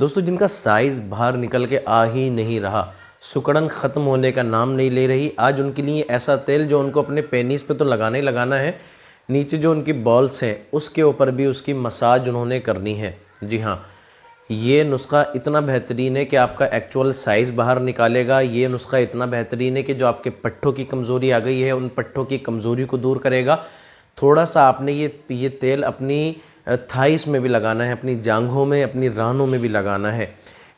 दोस्तों जिनका साइज़ बाहर निकल के आ ही नहीं रहा सुकड़न ख़त्म होने का नाम नहीं ले रही आज उनके लिए ऐसा तेल जो उनको अपने पेनिस पे तो लगाना ही लगाना है नीचे जो उनकी बॉल्स हैं उसके ऊपर भी उसकी मसाज उन्होंने करनी है जी हाँ ये नुस्खा इतना बेहतरीन है कि आपका एक्चुअल साइज़ बाहर निकालेगा ये नुस्खा इतना बेहतरीन है कि जो आपके पट्ठों की कमज़ोरी आ गई है उन पट्ठों की कमज़ोरी को दूर करेगा थोड़ा सा आपने ये ये तेल अपनी थाइस में भी लगाना है अपनी जांघों में अपनी रानों में भी लगाना है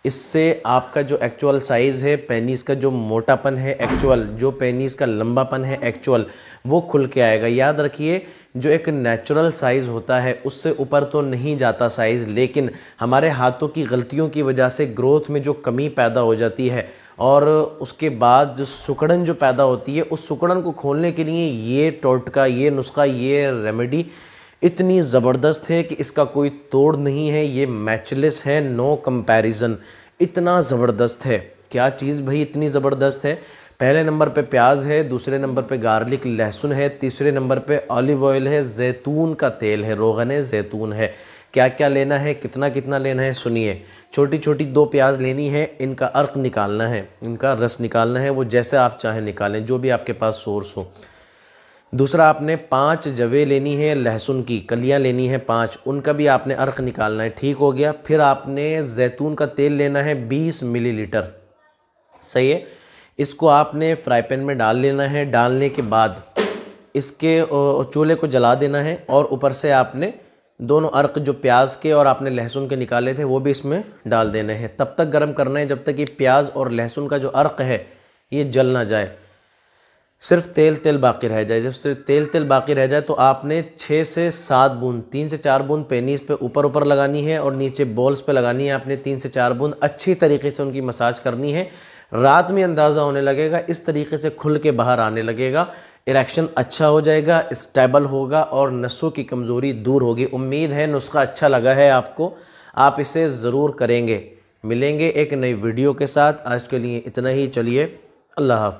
इससे आपका जो एक्चुअल साइज़ है पेनिस का जो मोटापन है एक्चुअल जो पेनिस का लंबापन है एक्चुअल वो खुल के आएगा याद रखिए जो एक नेचुरल साइज़ होता है उससे ऊपर तो नहीं जाता साइज़ लेकिन हमारे हाथों की गलतियों की वजह से ग्रोथ में जो कमी पैदा हो जाती है और उसके बाद जो सुकड़न जो पैदा होती है उस सुकड़न को खोलने के लिए ये टोटका ये नुस्खा ये रेमेडी इतनी ज़बरदस्त है कि इसका कोई तोड़ नहीं है ये मैचलेस है नो कंपैरिजन इतना ज़बरदस्त है क्या चीज़ भाई इतनी ज़बरदस्त है पहले नंबर पे प्याज है दूसरे नंबर पे गार्लिक लहसुन है तीसरे नंबर पे ऑलिव ऑयल है जैतून का तेल है रोगन जैतून है क्या क्या लेना है कितना कितना लेना है सुनिए छोटी छोटी दो प्याज लेनी है इनका अर्क निकालना है इनका रस निकालना है वो जैसे आप चाहें निकालें जो भी आपके पास सोर्स हो दूसरा आपने पाँच जवे लेनी है लहसुन की कलियाँ लेनी है पाँच उनका भी आपने अर्क निकालना है ठीक हो गया फिर आपने जैतून का तेल लेना है बीस मिलीलीटर सही है इसको आपने फ्राई पैन में डाल लेना है डालने के बाद इसके चूल्हे को जला देना है और ऊपर से आपने दोनों अर्क जो प्याज के और आपने लहसुन के निकाले थे वो भी इसमें डाल देने हैं तब तक गर्म करना है जब तक ये प्याज और लहसुन का जो अर्क है ये जल ना जाए सिर्फ तेल तेल बाकी रह जाए जब सिर्फ तेल तेल बाकी रह जाए तो आपने छः से सात बूंद तीन से चार बूंद पेनीस पे ऊपर ऊपर लगानी है और नीचे बॉल्स पे लगानी है आपने तीन से चार बूंद अच्छी तरीके से उनकी मसाज करनी है रात में अंदाज़ा होने लगेगा इस तरीके से खुल के बाहर आने लगेगा इरेक्शन अच्छा हो जाएगा इस्टेबल होगा और नसों की कमज़ोरी दूर होगी उम्मीद है नुस्खा अच्छा लगा है आपको आप इसे ज़रूर करेंगे मिलेंगे एक नई वीडियो के साथ आज के लिए इतना ही चलिए अल्लाह हाफि